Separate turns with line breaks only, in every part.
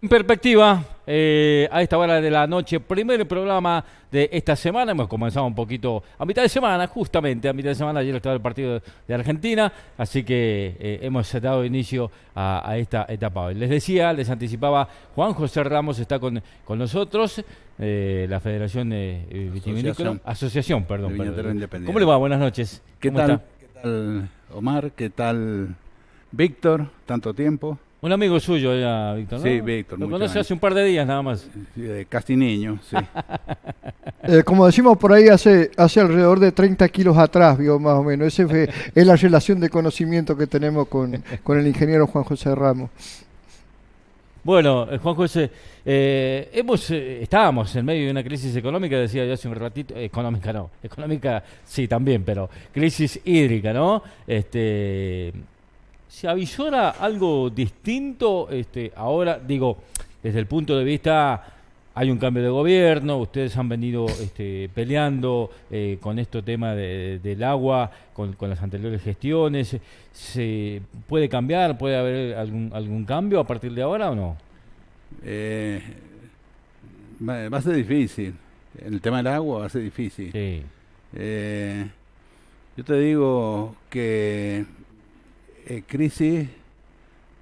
En Perspectiva, eh, a esta hora de la noche, primer programa de esta semana. Hemos comenzado un poquito a mitad de semana, justamente a mitad de semana. Ayer estaba el partido de Argentina, así que eh, hemos dado inicio a, esta etapa. Les decía, les anticipaba, Juan José Ramos está con, nosotros,
eh, la Federación de Asociación, Asociación perdón, perdón. ¿Cómo le va? Buenas noches. ¿Qué tal? ¿Qué tal, Omar? ¿Qué tal, Víctor? Tanto tiempo. Un amigo suyo ya, Víctor. ¿no? Sí, Víctor. Lo conoce hace un par de días nada más. Castineño, sí. Eh,
como decimos por ahí, hace, hace alrededor de 30 kilos atrás, vio más o menos. Esa es la relación de conocimiento que tenemos con, el ingeniero Juan José Ramos.
Bueno, eh, Juan José, eh, hemos, estábamos en medio de una crisis económica, decía yo hace un ratito, económica no, económica sí también, pero crisis hídrica, ¿no? Este, ¿Se avisora algo distinto? Este, ahora, digo, desde el punto de vista, hay un cambio de gobierno, ustedes han venido este, peleando eh, con este tema del agua, con, las anteriores gestiones. ¿Se puede cambiar? ¿Puede haber
algún, algún cambio a partir de ahora o no? Eh, va a ser difícil. El tema del agua va a ser difícil. Sí. Eh, yo te digo que eh, crisis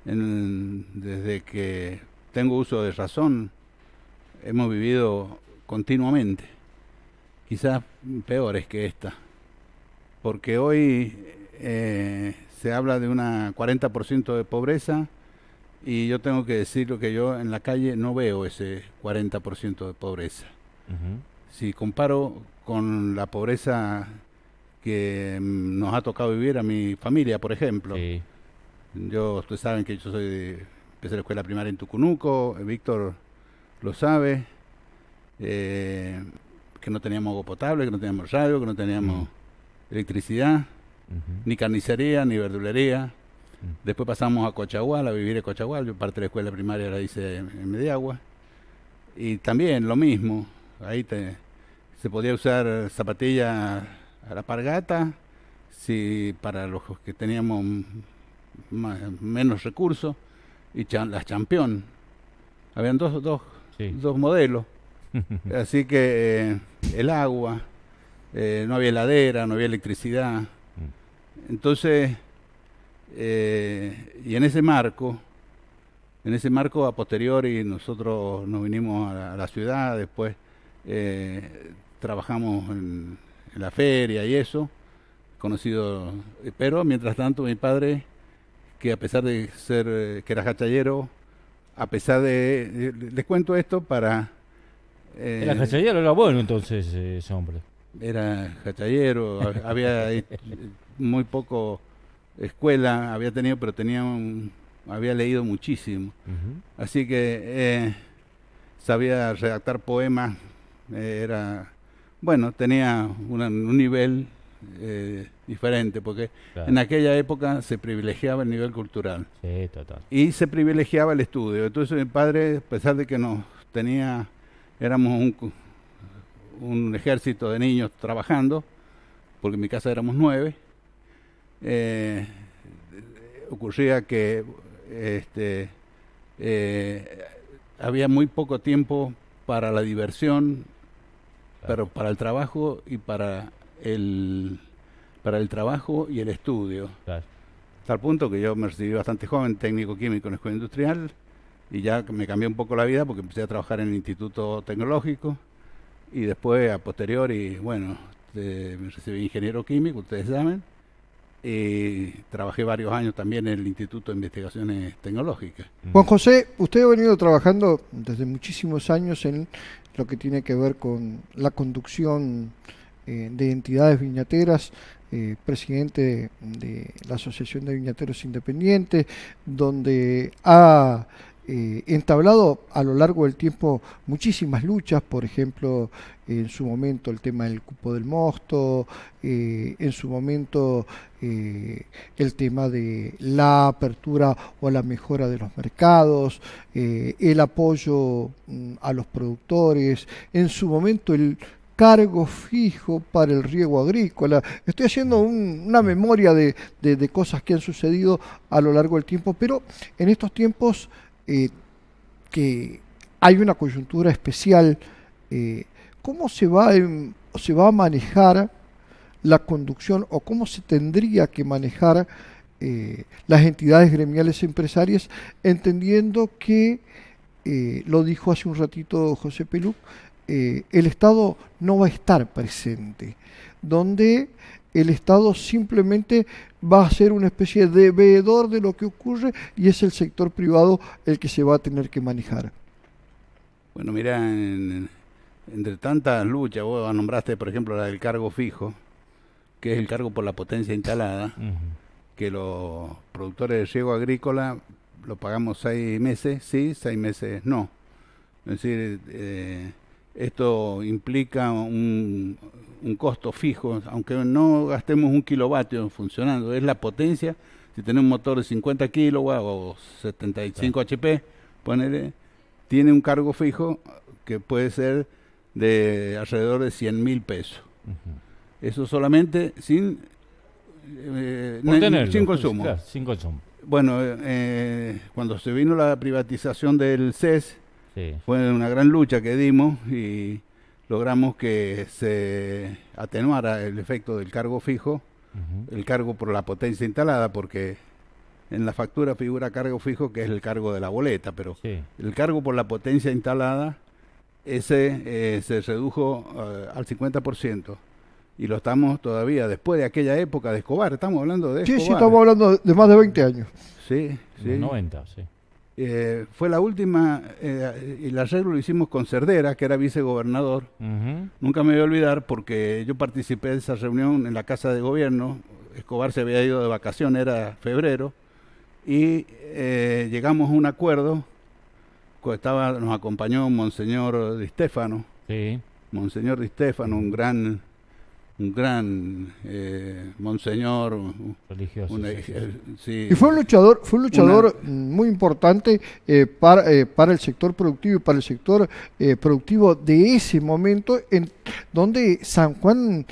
desde que tengo uso de razón. Hemos vivido continuamente, quizás peores que esta, porque hoy eh, se habla de una 40% de pobreza y yo tengo que decir lo que yo en la calle no veo ese 40% de pobreza. Si comparo con la pobreza que mm, nos ha tocado vivir a mi familia, por ejemplo. Yo, ustedes saben que yo soy de, empecé la escuela primaria en Tucunuco, Víctor lo sabe, eh, que no teníamos agua potable, que no teníamos radio, que no teníamos mm. electricidad, ni carnicería, ni verdulería. Mm. Después pasamos a Cochagual, a vivir en Cochagual, yo parte de la escuela primaria la hice en, en Mediagua. Y también lo mismo, ahí te, se podía usar zapatillas a la pargata, si para los que teníamos menos recursos, y las Champion. Habían dos, dos, dos modelos. Así que eh, el agua, eh, no había heladera, no había electricidad. Mm. Entonces, eh, y en ese marco, en ese marco a posteriori nosotros nos vinimos a la, a la ciudad, después trabajamos en, la feria y eso, conocido. Eh, pero mientras tanto mi padre, que a pesar de ser, eh, que era cachallero, a pesar de, eh, les cuento esto para... Eh, era
era bueno entonces ese hombre.
Era cachallero, había muy poco escuela, había tenido, pero tenía un, había leído muchísimo. Así que sabía redactar poemas, era bueno, tenía un nivel eh, diferente, porque en aquella época se privilegiaba el nivel cultural. Sí, total. Y se privilegiaba el estudio. Entonces mi padre, a pesar de que nos tenía, éramos un, ejército de niños trabajando, porque en mi casa éramos nueve, eh, ocurría que este, eh, había muy poco tiempo para la diversión pero para el trabajo y para el para el trabajo y el estudio. Tal punto que yo me recibí bastante joven, técnico químico en la escuela industrial, y ya me cambió un poco la vida porque empecé a trabajar en el Instituto Tecnológico, y después a posteriori, bueno, este, me recibí ingeniero químico, ustedes saben, y trabajé varios años también en el Instituto de Investigaciones Tecnológicas. Mm. Juan
José, usted ha venido trabajando desde muchísimos años en lo que tiene que ver con la conducción eh, de entidades viñateras, eh, presidente de, de, la Asociación de Viñateros Independientes, donde ha eh, entablado a lo largo del tiempo muchísimas luchas, por ejemplo, en su momento el tema del cupo del mosto, eh, en su momento eh, el tema de la apertura o la mejora de los mercados, el apoyo mm, a los productores, en su momento el cargo fijo para el riego agrícola. Estoy haciendo una memoria de cosas que han sucedido a lo largo del tiempo, pero en estos tiempos eh, que hay una coyuntura especial, eh, ¿cómo se va, em, se va a manejar la conducción o cómo se tendría que manejar eh, las entidades gremiales empresarias, entendiendo que, lo dijo hace un ratito José Peluc, el Estado no va a estar presente, donde el Estado simplemente va a ser una especie de veedor de lo que ocurre y es el sector privado el que se va a tener que manejar.
Bueno, mira, entre tantas luchas, vos nombraste, por ejemplo, la del cargo fijo, que es el cargo por la potencia instalada, que los productores de riego agrícola lo pagamos seis meses, sí, seis meses no. Es decir, eh, esto implica un, costo fijo, aunque no gastemos un kilovatio funcionando, es la potencia. Si tenés un motor de 50 kilowatts o 75 HP, ponele, tiene un cargo fijo que puede ser de alrededor de 100 mil pesos. Eso solamente sin, eh, pues, sin consumo. Bueno, eh, cuando se vino la privatización del CES, fue una gran lucha que dimos y logramos que se atenuara el efecto del cargo fijo, el cargo por la potencia instalada, porque en la factura figura cargo fijo, que es el cargo de la boleta, pero el cargo por la potencia instalada, ese eh, se redujo eh, al 50%. Y lo estamos todavía, después de aquella época de Escobar, estamos hablando de... Escobar. Sí, sí, estamos
hablando de más de 20 años.
Sí, sí. De 90, sí. Eh, fue la última, eh, y la arreglo lo hicimos con Cerdera, que era vicegobernador. Nunca me voy a olvidar porque yo participé de esa reunión en la Casa de Gobierno. Escobar se había ido de vacaciones, era febrero, y eh, llegamos a un acuerdo. Estaba, nos acompañó Monseñor Di Stefano. Monseñor Di Stefano, un gran un gran eh, monseñor religioso. Eh, y fue un luchador, fue un luchador
muy importante eh, para, el sector productivo y para el sector productivo de ese momento en donde San Juan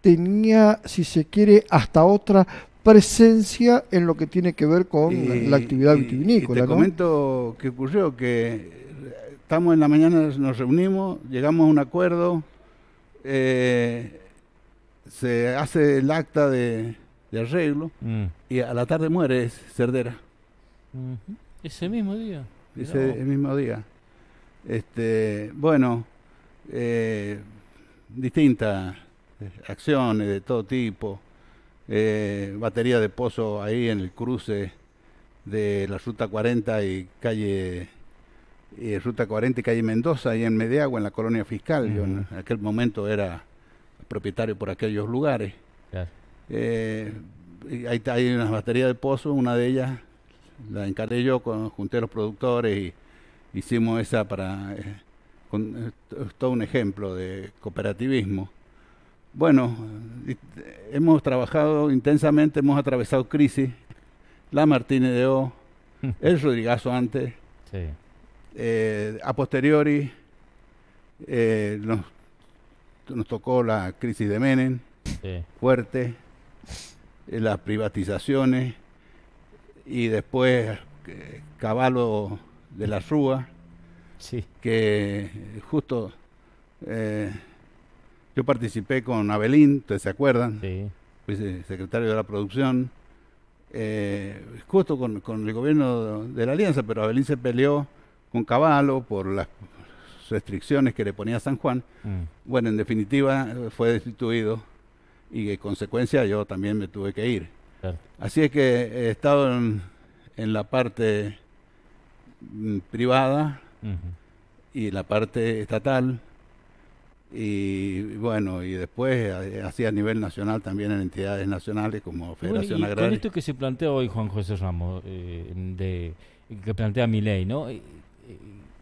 tenía, si se quiere, hasta otra presencia en lo que tiene que ver con la, actividad vitivinícola. Y te
comento que ocurrió que estamos en la mañana, nos reunimos, llegamos a un acuerdo. Eh, se hace el acta de, arreglo mm. y a la tarde muere Cerdera.
Ese mismo día. Ese
mismo día. Este, bueno, eh, distintas eh, acciones de todo tipo. Eh, batería de pozo ahí en el cruce de la ruta 40 y calle ruta 40 y calle Mendoza ahí en Mediagua en la colonia fiscal en aquel momento era propietario por aquellos lugares. hay, hay, unas baterías de pozo, una de ellas la encargué yo, con, junté a los productores y hicimos esa para... Eh, con, eh, es todo un ejemplo de cooperativismo. Bueno, eh, hemos trabajado intensamente, hemos atravesado crisis. La Martínez de O, el Rodrigazo antes, a posteriori eh, nos tocó la crisis de Menem, fuerte, eh, las privatizaciones y después eh, Caballo de la Rúa, que eh, justo yo participé con Abelín, ustedes se acuerdan? Sí. secretario de la producción, justo con, con, el gobierno de la Alianza, pero Abelín se peleó con Caballo por las restricciones que le ponía San Juan, mm. bueno, en definitiva eh, fue destituido y en consecuencia yo también me tuve que ir. Así es que he estado en, la parte mm, privada y la parte estatal y bueno y después eh, así a nivel nacional también en entidades nacionales como Federación Agraria. Con
esto que se plantea hoy Juan José Ramos eh, de que plantea mi ley, ¿no?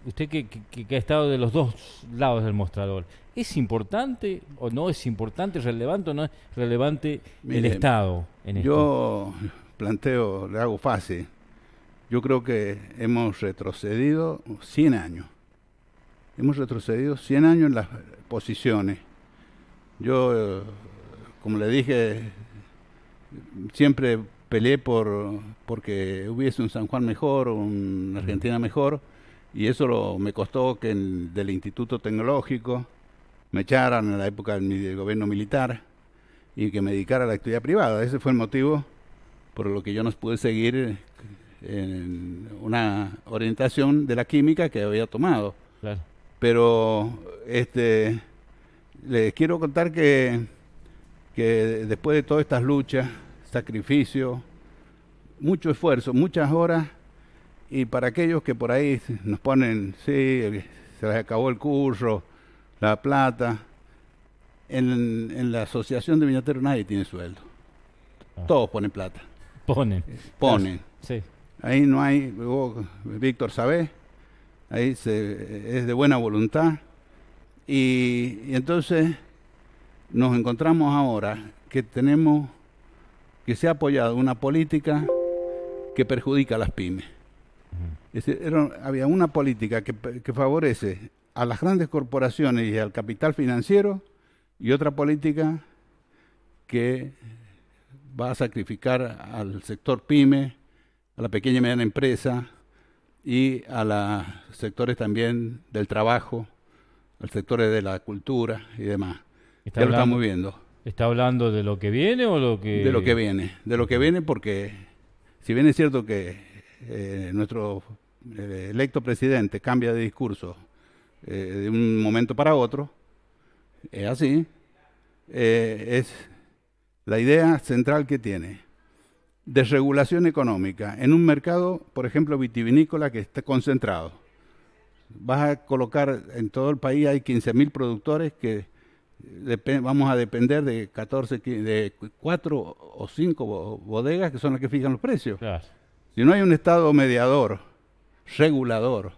usted que, ha estado de los dos lados del mostrador, ¿es importante o no es importante, relevante o no es relevante el Estado en
Yo planteo, le hago fácil. Yo creo que hemos retrocedido 100 años. Hemos retrocedido 100 años en las posiciones. Yo, como le dije, siempre peleé por porque hubiese un San Juan mejor, una Argentina mejor y eso lo, me costó que del Instituto Tecnológico me echaran en la época del, gobierno militar y que me dedicara a la actividad privada. Ese fue el motivo por lo que yo no pude seguir una orientación de la química que había tomado. Pero este les quiero contar que, que después de todas estas luchas, sacrificios, mucho esfuerzo, muchas horas, y para aquellos que por ahí nos ponen, sí, se les acabó el curso, la plata, en, la asociación de viñateros nadie tiene sueldo. Ah. Todos ponen plata.
Ponen. Ponen. Sí.
Ahí no hay, Víctor, sabe, Ahí se, es de buena voluntad. Y, y entonces nos encontramos ahora que tenemos que se ha apoyado una política que perjudica a las pymes había una política que, favorece a las grandes corporaciones y al capital financiero y otra política que va a sacrificar al sector pyme, a la pequeña y mediana empresa y a los sectores también del trabajo, al sector de la cultura y demás. Está ya lo estamos viendo. ¿Está hablando de lo que viene o lo que...? De lo que viene, de lo que viene porque si bien es cierto que eh, nuestro eh, electo presidente cambia de discurso eh, de un momento para otro, es así, es la idea central que tiene. Desregulación económica en un mercado, por ejemplo, vitivinícola que está concentrado. Vas a colocar en todo el país hay 15.000 productores que vamos a depender de 14, de 4 o 5 bodegas que son las que fijan los precios. Si no hay un Estado mediador, regulador,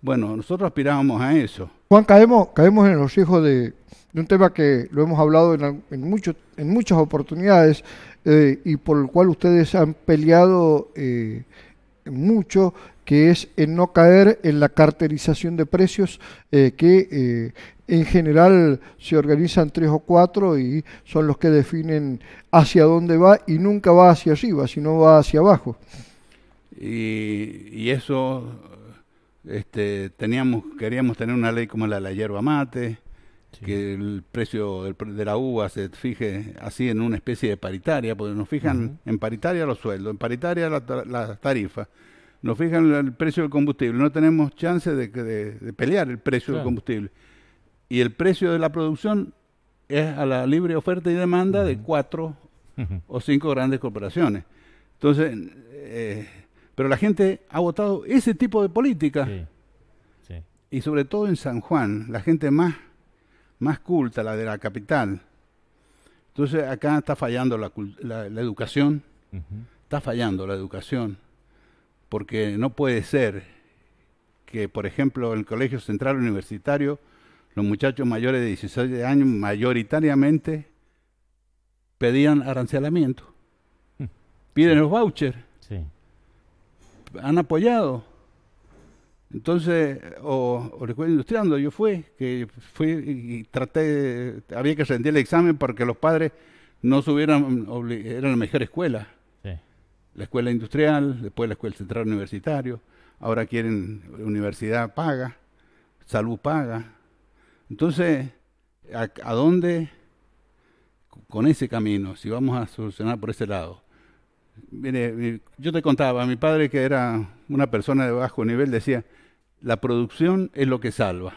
bueno, nosotros aspirábamos a eso.
Juan, caemos, caemos en los hijos de, un tema que lo hemos hablado en, en muchas oportunidades eh, y por el cual ustedes han peleado eh, mucho, que es en no caer en la carterización de precios eh, que en general se organizan tres o cuatro y son los que definen hacia dónde va y nunca va hacia arriba, sino va hacia abajo.
Y, eso, este, teníamos, queríamos tener una ley como la de la hierba mate, que el precio de la uva se fije así en una especie de paritaria, porque nos fijan en paritaria los sueldos, en paritaria las tarifas nos fijan el precio del combustible, no tenemos chance de, pelear el precio del combustible y el precio de la producción es a la libre oferta y demanda de cuatro o cinco grandes corporaciones. Entonces, eh, pero la gente ha votado ese tipo de política. Y sobre todo en San Juan, la gente más, más culta, la de la capital. Entonces acá está fallando la, la, educación, está fallando la educación, porque no puede ser que, por ejemplo, el Colegio Central Universitario los muchachos mayores de 16 años mayoritariamente pedían arancelamiento. Hmm. Piden los vouchers. Han apoyado. Entonces, o, escuela industrial donde yo fui, que fui y traté, había que rendir el examen porque los padres no subieran, era la mejor escuela. La escuela industrial, después la escuela central universitario, ahora quieren universidad paga, salud paga, entonces, ¿a, dónde con ese camino? Si vamos a solucionar por ese lado. Mire, yo te contaba, mi padre que era una persona de bajo nivel decía, la producción es lo que salva.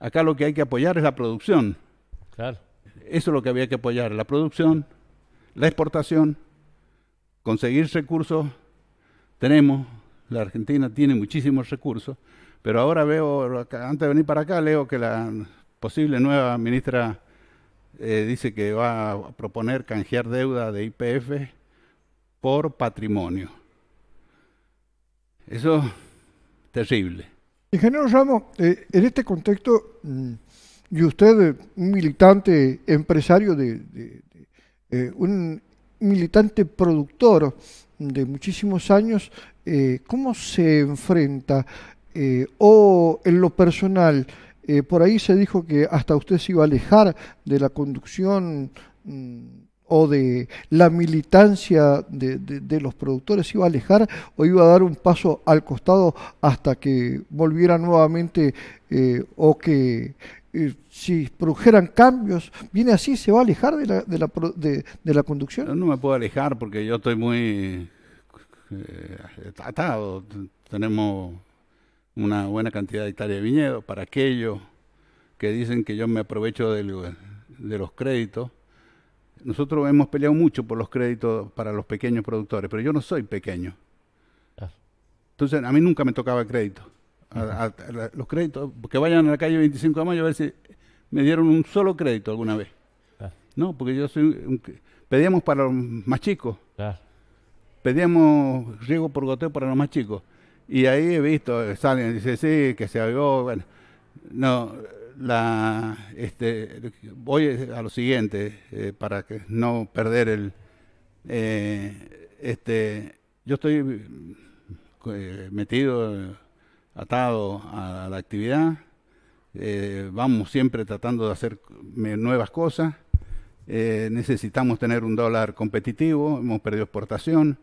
Acá lo que hay que apoyar es la producción. Claro. Eso es lo que había que apoyar, la producción, la exportación, conseguir recursos. Tenemos, la Argentina tiene muchísimos recursos, pero ahora veo, antes de venir para acá, leo que la posible nueva ministra eh, dice que va a proponer canjear deuda de IPF por patrimonio. Eso es terrible.
Ingeniero Ramos, eh, en este contexto, mm, y usted, eh, un militante empresario, de, un militante productor de muchísimos años, ¿cómo se enfrenta eh, o en lo personal, eh, por ahí se dijo que hasta usted se iba a alejar de la conducción mm, o de la militancia de, de, los productores, se iba a alejar o iba a dar un paso al costado hasta que volviera nuevamente eh, o que si produjeran cambios, viene así, se va a alejar de la, de la, conducción.
No, me puedo alejar porque yo estoy muy atado. Tenemos una buena cantidad de hectáreas de viñedo. Para aquellos que dicen que yo me aprovecho de los créditos, nosotros hemos peleado mucho por los créditos para los pequeños productores, pero yo no soy pequeño. Ah. Entonces, a mí nunca me tocaba crédito. los créditos, que vayan a la calle 25 de mayo a ver si me dieron un solo crédito alguna vez. Ah. No, porque yo soy. pedíamos para los más chicos. Ah. Pedíamos riego por goteo para los más chicos. Y ahí he visto, salen, dice, sí, que se algo, bueno, no, la, este, voy a lo siguiente, eh, para que no perder el, eh, este, yo estoy eh, metido, atado a, la actividad, vamos siempre tratando de hacer nuevas cosas, necesitamos tener un dólar competitivo, hemos perdido exportación,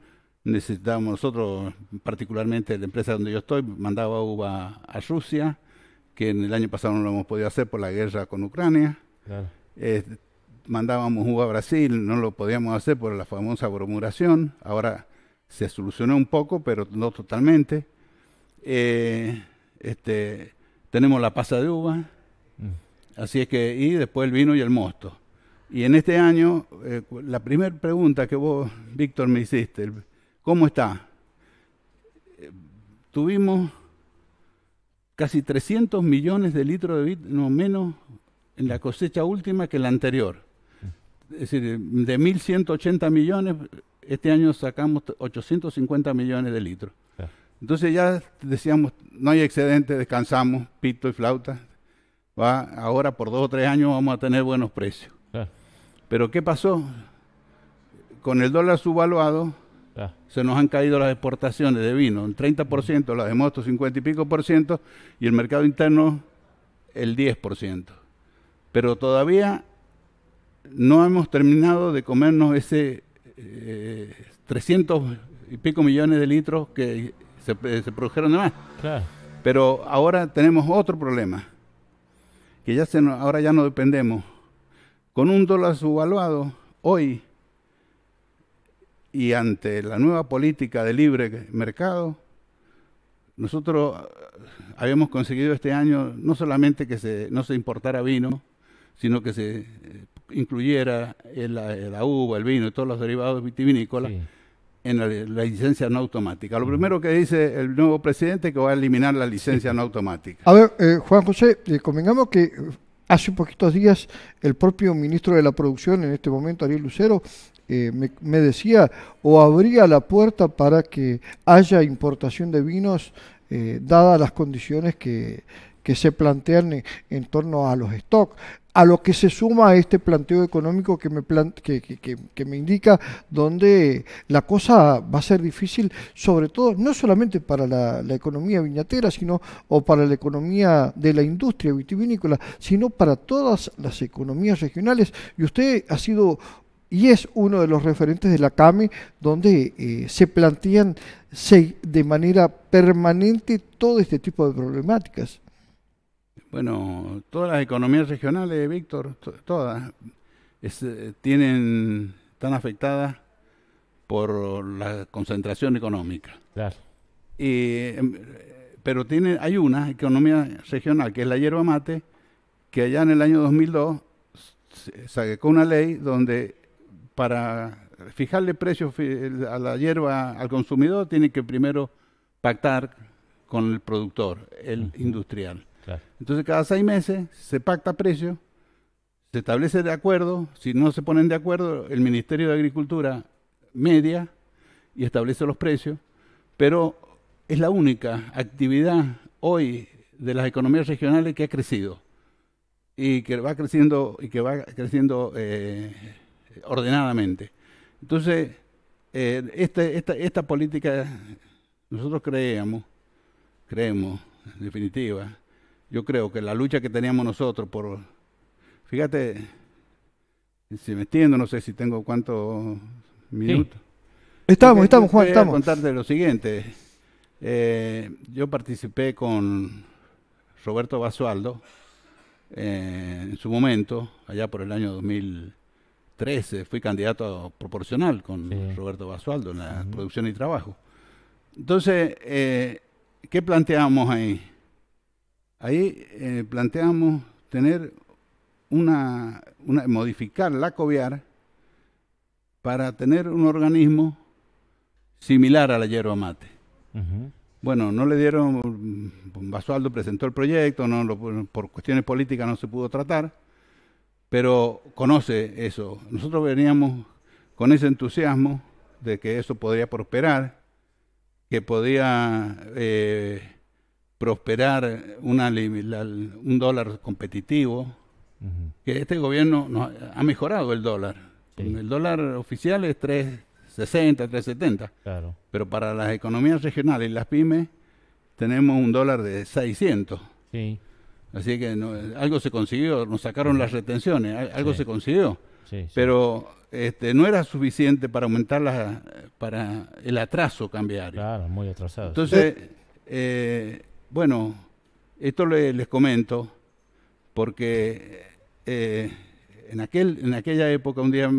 Necesitábamos nosotros, particularmente la empresa donde yo estoy, mandaba uva a Rusia, que en el año pasado no lo hemos podido hacer por la guerra con Ucrania. Eh, mandábamos uva a Brasil, no lo podíamos hacer por la famosa bromuración. Ahora se solucionó un poco, pero no totalmente. Eh, este, tenemos la pasa de uva, mm. así es que, y después el vino y el mosto. Y en este año, eh, la primera pregunta que vos, Víctor, me hiciste, ¿Cómo está? Eh, tuvimos casi 300 millones de litros de vino menos en la cosecha última que la anterior. Es decir, de 1.180 millones, este año sacamos 850 millones de litros. Entonces ya decíamos, no hay excedente, descansamos, pito y flauta. Va, ahora por dos o tres años vamos a tener buenos precios. Pero ¿qué pasó? Con el dólar subvaluado, Ah. Se nos han caído las exportaciones de vino, un 30%, las de mosto 50 y pico por ciento, y el mercado interno el 10%. Pero todavía no hemos terminado de comernos ese 300 eh, y pico millones de litros que se, eh, produjeron de más. Pero ahora tenemos otro problema, que ya se, ahora ya no dependemos. Con un dólar subvaluado, hoy y ante la nueva política de libre mercado, nosotros eh, habíamos conseguido este año no solamente que no se importara vino, sino que se eh, incluyera la uva, el vino y todos los derivados vitivinícolas en la, licencia no automática. Lo primero que dice el nuevo presidente es que va a eliminar la licencia no automática.
A ver, eh, Juan José, convengamos que hace poquitos días el propio ministro de la Producción, en este momento Ariel Lucero, eh, me, decía, o abría la puerta para que haya importación de vinos eh, dadas las condiciones que, se plantean en, torno a los stocks. A lo que se suma este planteo económico que me, que, que, me indica, donde la cosa va a ser difícil, sobre todo, no solamente para la, la, economía viñatera, sino o para la economía de la industria vitivinícola, sino para todas las economías regionales. Y usted ha sido y es uno de los referentes de la CAMI donde eh, se plantean se, de manera permanente todo este tipo de problemáticas.
Bueno, todas las economías regionales, Víctor, todas, eh, tienen, están afectadas por la concentración económica. Claro. Em, pero tiene, hay una economía regional, que es la hierba mate, que allá en el año 2002 se sacó una ley donde para fijarle precios a la hierba al consumidor, tiene que primero pactar con el productor, el industrial. Entonces, cada seis meses se pacta precio, se establece de acuerdo. Si no se ponen de acuerdo, el Ministerio de Agricultura media y establece los precios, pero es la única actividad hoy de las economías regionales que ha crecido y que va creciendo y que va creciendo eh, ordenadamente. Entonces, eh, esta, esta, esta, política, nosotros creíamos, creemos, en definitiva, yo creo que la lucha que teníamos nosotros por, fíjate, si me entiendo, no sé si tengo cuántos minutos. Estamos, estamos, Juan, estamos. contarte lo siguiente. Eh, yo participé con Roberto Basualdo eh, en su momento, allá por el año 2000 fui candidato proporcional con Roberto Basualdo en la producción y trabajo. Entonces, eh, ¿qué planteamos ahí? Ahí eh, planteamos tener una, modificar la COVIAR para tener un organismo similar a la yerba mate. Bueno, no le dieron, mm, Basualdo presentó el proyecto, no por cuestiones políticas no se pudo tratar, pero conoce eso. Nosotros veníamos con ese entusiasmo de que eso podría prosperar, que podía eh, prosperar un dólar competitivo, que este gobierno ha mejorado el dólar. El dólar oficial es 360, 370, claro. pero para las economías regionales y las pymes tenemos un dólar de 600. Sí. Así que algo se consiguió, nos sacaron las retenciones, algo se consiguió. Pero este, no era suficiente para aumentar la, para el atraso cambiario. Claro, muy atrasado. Entonces, eh, bueno, esto les comento porque eh, en, aquel, en aquella época un día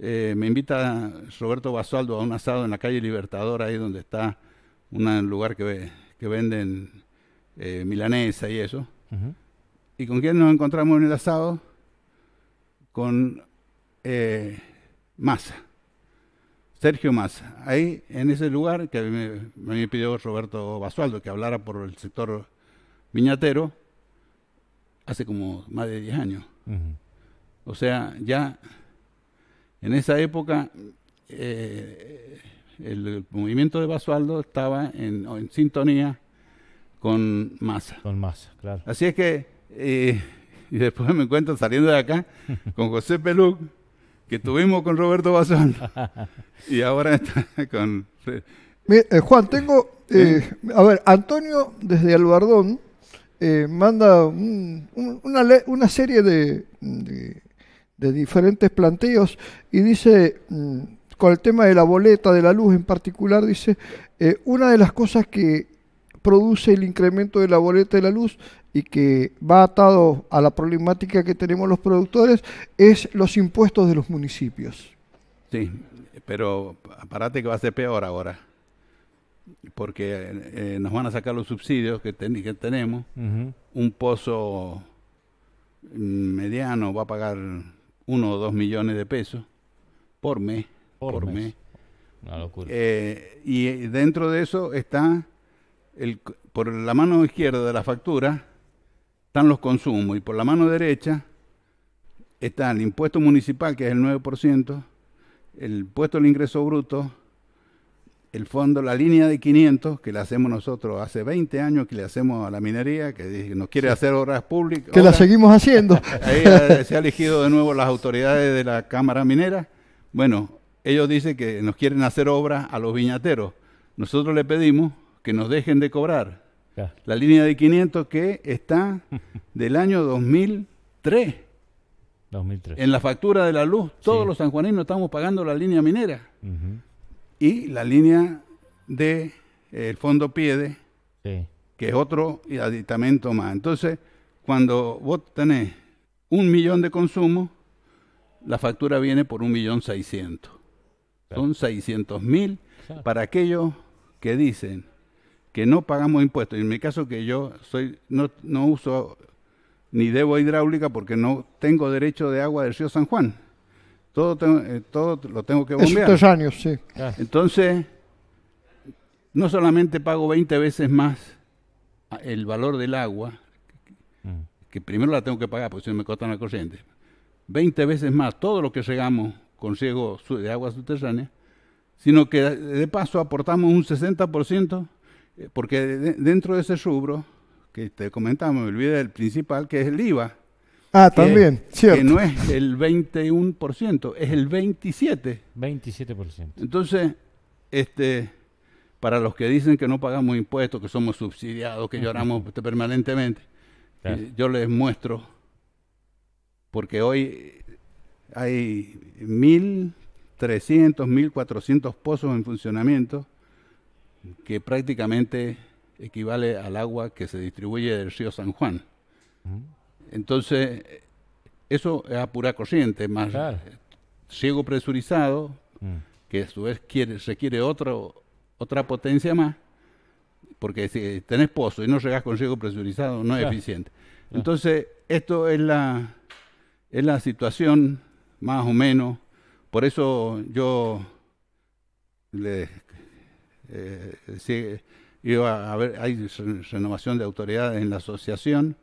eh, me invita Roberto Basualdo a un asado en la calle Libertador, ahí donde está un lugar que, que venden milanesa y eso. ¿Y con quién nos encontramos en el asado? Con eh, Massa, Sergio Massa. Ahí, en ese lugar, que me, me pidió Roberto Basualdo que hablara por el sector viñatero, hace como más de 10 años. O sea, ya en esa época eh, el, movimiento de Basualdo estaba en, en sintonía con masa. Con masa, claro. Así es que, eh, y después me encuentro saliendo de acá con José Peluc, que tuvimos con Roberto Bazán, y ahora está con...
Eh, Juan, tengo, eh, a ver, Antonio desde Albardón manda una, serie de, de, diferentes planteos y dice mm, con el tema de la boleta de la luz en particular, dice, una de las cosas que produce el incremento de la boleta de la luz y que va atado a la problemática que tenemos los productores es los impuestos de los municipios.
Sí, pero apárate que va a ser peor ahora, porque eh, nos van a sacar los subsidios que, tenemos. Un pozo mm, mediano va a pagar uno o dos millones de pesos por mes. Por, Una locura. Eh, y dentro de eso está por la mano izquierda de la factura están los consumos y por la mano derecha está el impuesto municipal, que es el 9%, el impuesto al ingreso bruto, el fondo, la línea de 500 que le hacemos nosotros hace 20 años que le hacemos a la minería, que nos quiere hacer obras públicas. Que
la seguimos haciendo. Ahí eh,
se ha elegido de nuevo las autoridades de la Cámara Minera. Bueno, ellos dicen que nos quieren hacer obras a los viñateros. Nosotros le pedimos que nos dejen de cobrar. La línea de 500 que está del año 2003. En la factura de la luz, todos los sanjuaninos estamos pagando la línea minera. Y la línea de eh, fondo piede, que es otro aditamento más. Entonces, cuando vos tenés un millón de consumo, la factura viene por un millón seiscientos. Son seiscientos mil para aquellos que dicen que no pagamos impuestos. en mi caso que yo soy no, no uso ni debo hidráulica porque no tengo derecho de agua del río San Juan. Todo, eh, todo lo tengo que bombear. estos años, sí. Ah. Entonces, no solamente pago 20 veces más el valor del agua, mm. que primero la tengo que pagar porque si no me cortan la corriente, 20 veces más todo lo que llegamos con riego de agua subterránea, sino que de paso aportamos un 60% eh, porque dentro de ese rubro, que te comentaba, me olvidé del principal, que es el IVA.
Ah, también, cierto. Que no es
el 21%, es el 27%. 27%. Entonces, este, para los que dicen que no pagamos impuestos, que somos subsidiados, que lloramos este, permanentemente, eh, yo les muestro, porque hoy hay 1.300, 1.400 pozos en funcionamiento que prácticamente equivale al agua que se distribuye del río San Juan. Entonces, eso es a pura corriente, más ciego presurizado, mm. que a su vez quiere, requiere otro, otra potencia más, porque si tenés pozo y no llegás con ciego presurizado, no es eficiente. Entonces, esto es la, es la situación, más o menos. Por eso yo le eh, haber, hay renovación de autoridades en la asociación.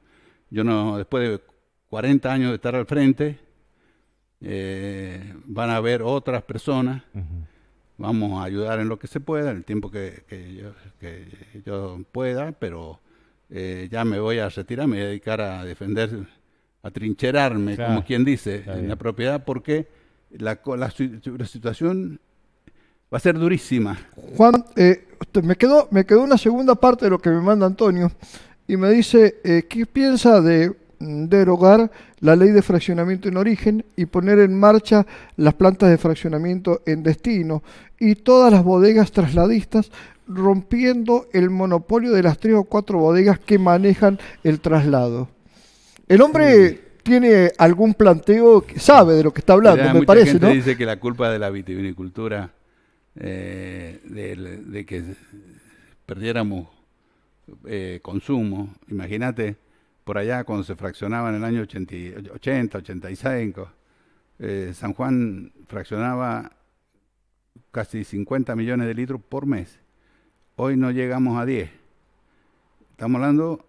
Yo no, después de 40 años de estar al frente, eh, van a haber otras personas. Vamos a ayudar en lo que se pueda, en el tiempo que, yo, pueda, pero eh, ya me voy a retirar, me voy a dedicar a defender, a trincherarme, como quien dice, en la propiedad, porque la, la situación Va a ser durísima.
Juan, eh, me, quedó, me quedó una segunda parte de lo que me manda Antonio y me dice, eh, ¿qué piensa de mm, derogar la ley de fraccionamiento en origen y poner en marcha las plantas de fraccionamiento en destino y todas las bodegas trasladistas rompiendo el monopolio de las tres o cuatro bodegas que manejan el traslado? El hombre... tiene algún planteo, sabe de lo que está hablando, me mucha parece, gente ¿no? dice que
la culpa de la vitivinicultura eh, de, que perdiéramos eh, consumo. Imagínate, por allá cuando se fraccionaba en el año 80, 85, eh, San Juan fraccionaba casi 50 millones de litros por mes. Hoy no llegamos a 10. Estamos hablando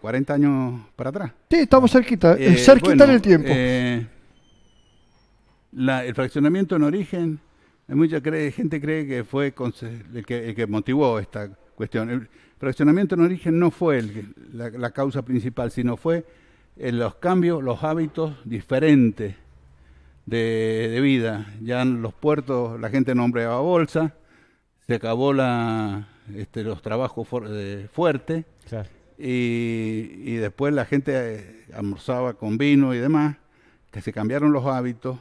40 años para atrás.
Sí, estamos cerquita, cerquita en el tiempo.
el fraccionamiento en origen hay mucha cree, gente cree que fue el que, motivó esta cuestión. El fraccionamiento en origen no fue la, causa principal, sino fue en eh, los cambios, los hábitos diferentes de, vida. Ya en los puertos la gente nombraba bolsa, se acabó este, los trabajos fuertes y después la gente eh, almorzaba con vino y demás, que se cambiaron los hábitos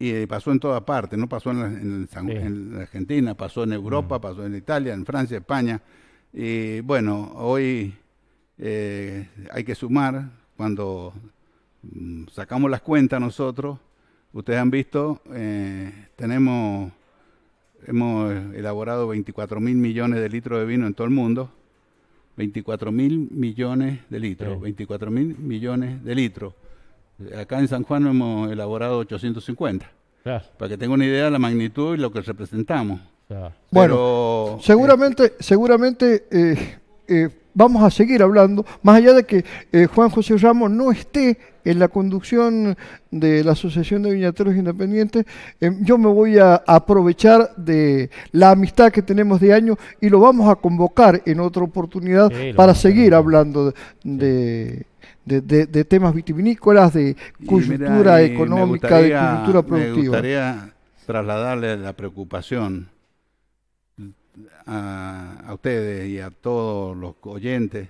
y eh, pasó en toda parte, no pasó en Argentina, pasó en Europa, mm. pasó en Italia, en Francia, España. Y bueno, hoy eh, hay que sumar, cuando mm, sacamos las cuentas nosotros, ustedes han visto, eh, tenemos, hemos elaborado 24 mil millones de litros de vino en todo el mundo, 24 mil millones de litros, 24 mil millones de litros. Acá en San Juan hemos elaborado 850. Para que tenga una idea de la magnitud y lo que representamos.
seguramente, seguramente eh, eh, vamos a seguir hablando, más allá de que eh, Juan José Ramos no esté en la conducción de la Asociación de Viñateros Independientes, eh, yo me voy a aprovechar de la amistad que tenemos de año y lo vamos a convocar en otra oportunidad para seguir hablando de, temas vitivinícolas, de cultura económica, de cultura productiva.
Me trasladarle la preocupación a, ustedes y a todos los oyentes,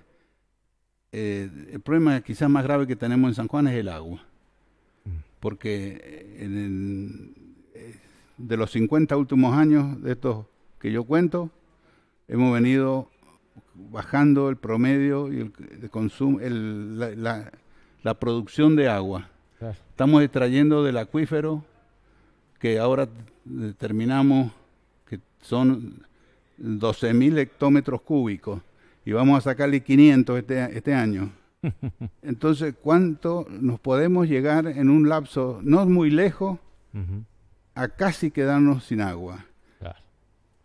eh, el problema quizás más grave que tenemos en San Juan es el agua. Porque eh, de los 50 últimos años, de estos que yo cuento, hemos venido bajando el promedio y el, consumo, la, producción de agua. Estamos extrayendo del acuífero que ahora determinamos que son 12.000 hectómetros cúbicos y vamos a sacarle 500 este, este año. Entonces, ¿cuánto nos podemos llegar en un lapso no muy lejos a casi quedarnos sin agua?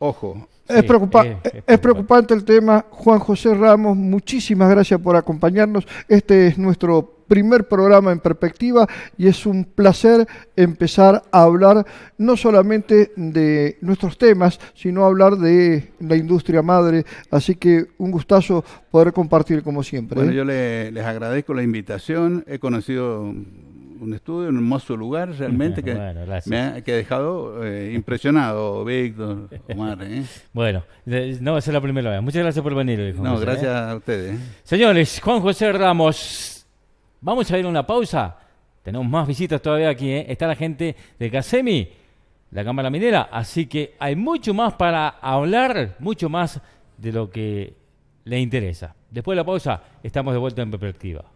Ojo. es, preocupante.
el tema. Juan José Ramos, muchísimas gracias por acompañarnos. Este es nuestro primer programa en perspectiva y es un placer empezar a hablar no solamente de nuestros temas, sino hablar de la industria madre. Así que un gustazo poder compartir como siempre. Bueno, ¿eh?
yo les agradezco la invitación. He conocido un estudio, un hermoso lugar realmente que me ha, que ha dejado eh, impresionado, Víctor, Omar. ¿eh?
bueno, no, va a ser la primera vez. Muchas gracias por venir. no, gracias ¿eh? a ustedes. Señores, Juan José Ramos, vamos a ir a una pausa. Tenemos más visitas todavía aquí. Está la gente de Casemi, la Cámara Minera. Así que hay mucho más para hablar, mucho más de lo que le interesa. Después de la pausa, estamos de vuelta en perspectiva.